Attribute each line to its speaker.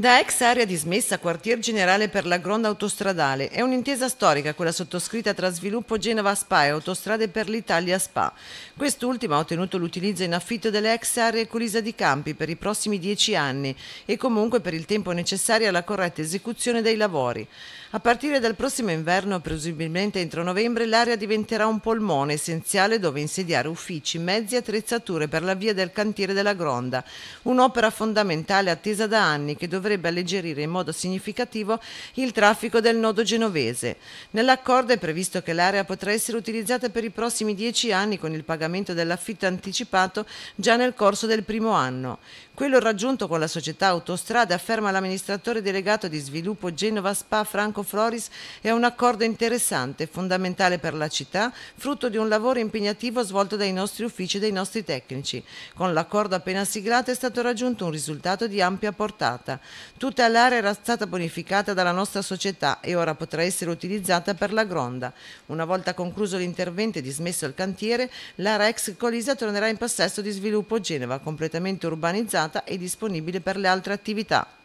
Speaker 1: Da ex area dismessa, quartier generale per la gronda autostradale, è un'intesa storica quella sottoscritta tra Sviluppo Genova Spa e Autostrade per l'Italia Spa. Quest'ultima ha ottenuto l'utilizzo in affitto delle ex aree Colisa di Campi per i prossimi dieci anni e comunque per il tempo necessario alla corretta esecuzione dei lavori. A partire dal prossimo inverno, presumibilmente entro novembre, l'area diventerà un polmone essenziale dove insediare uffici, mezzi e attrezzature per la via del cantiere della gronda, un'opera fondamentale attesa da anni che dovrà dovrebbe alleggerire in modo significativo il traffico del nodo genovese. Nell'accordo è previsto che l'area potrà essere utilizzata per i prossimi dieci anni con il pagamento dell'affitto anticipato già nel corso del primo anno. Quello raggiunto con la società Autostrade, afferma l'amministratore delegato di sviluppo Genova Spa Franco Floris, è un accordo interessante, fondamentale per la città, frutto di un lavoro impegnativo svolto dai nostri uffici e dai nostri tecnici. Con l'accordo appena siglato è stato raggiunto un risultato di ampia portata. Tutta l'area era stata bonificata dalla nostra società e ora potrà essere utilizzata per la gronda. Una volta concluso l'intervento e dismesso il cantiere, l'area ex Colisa tornerà in possesso di Sviluppo Genova, completamente urbanizzata e disponibile per le altre attività.